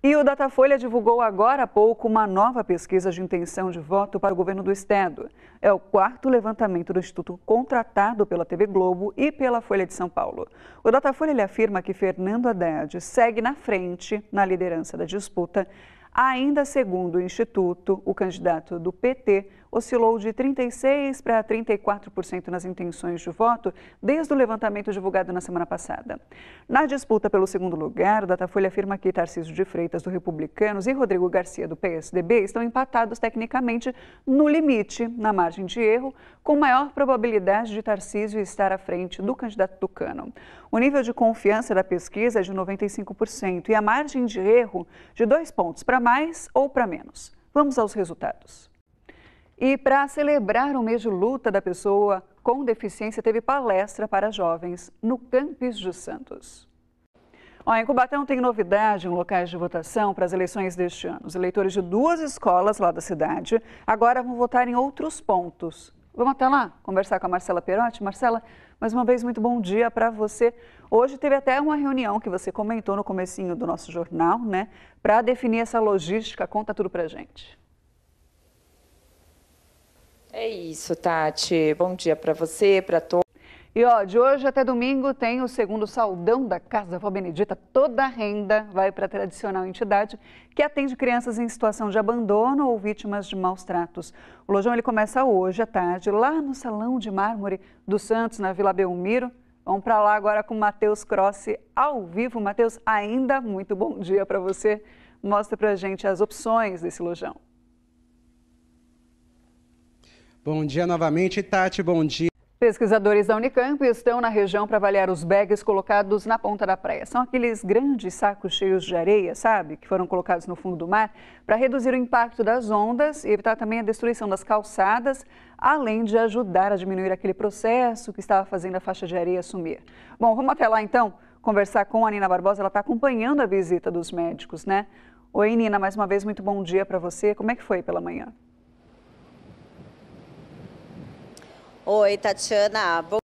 E o Datafolha divulgou agora há pouco uma nova pesquisa de intenção de voto para o governo do Estado. É o quarto levantamento do Instituto contratado pela TV Globo e pela Folha de São Paulo. O Datafolha afirma que Fernando Haddad segue na frente na liderança da disputa, Ainda segundo o Instituto, o candidato do PT oscilou de 36% para 34% nas intenções de voto desde o levantamento divulgado na semana passada. Na disputa pelo segundo lugar, o Datafolha afirma que Tarcísio de Freitas, do Republicanos, e Rodrigo Garcia, do PSDB, estão empatados tecnicamente no limite, na margem de erro, com maior probabilidade de Tarcísio estar à frente do candidato Tucano. O nível de confiança da pesquisa é de 95% e a margem de erro de dois pontos para mais ou para menos. Vamos aos resultados. E para celebrar o mês de luta da pessoa com deficiência, teve palestra para jovens no Campos de Santos. Olha, em Cubatão tem novidade em locais de votação para as eleições deste ano. Os eleitores de duas escolas lá da cidade agora vão votar em outros pontos. Vamos até lá conversar com a Marcela Perotti. Marcela, mais uma vez, muito bom dia para você. Hoje teve até uma reunião que você comentou no comecinho do nosso jornal, né? Para definir essa logística. Conta tudo para gente. É isso, Tati. Bom dia para você, para todos. E ó, de hoje até domingo tem o segundo saldão da Casa da Avó Benedita. Toda a renda vai para a tradicional entidade que atende crianças em situação de abandono ou vítimas de maus tratos. O lojão ele começa hoje à tarde lá no Salão de Mármore do Santos, na Vila Belmiro. Vamos para lá agora com Matheus Crossi ao vivo. Matheus, ainda muito bom dia para você. Mostra para a gente as opções desse lojão. Bom dia novamente, Tati. Bom dia. Pesquisadores da Unicamp estão na região para avaliar os bags colocados na ponta da praia. São aqueles grandes sacos cheios de areia, sabe? Que foram colocados no fundo do mar para reduzir o impacto das ondas e evitar também a destruição das calçadas, além de ajudar a diminuir aquele processo que estava fazendo a faixa de areia sumir. Bom, vamos até lá então conversar com a Nina Barbosa. Ela está acompanhando a visita dos médicos, né? Oi, Nina, mais uma vez, muito bom dia para você. Como é que foi pela manhã? Oi, Tatiana. Bom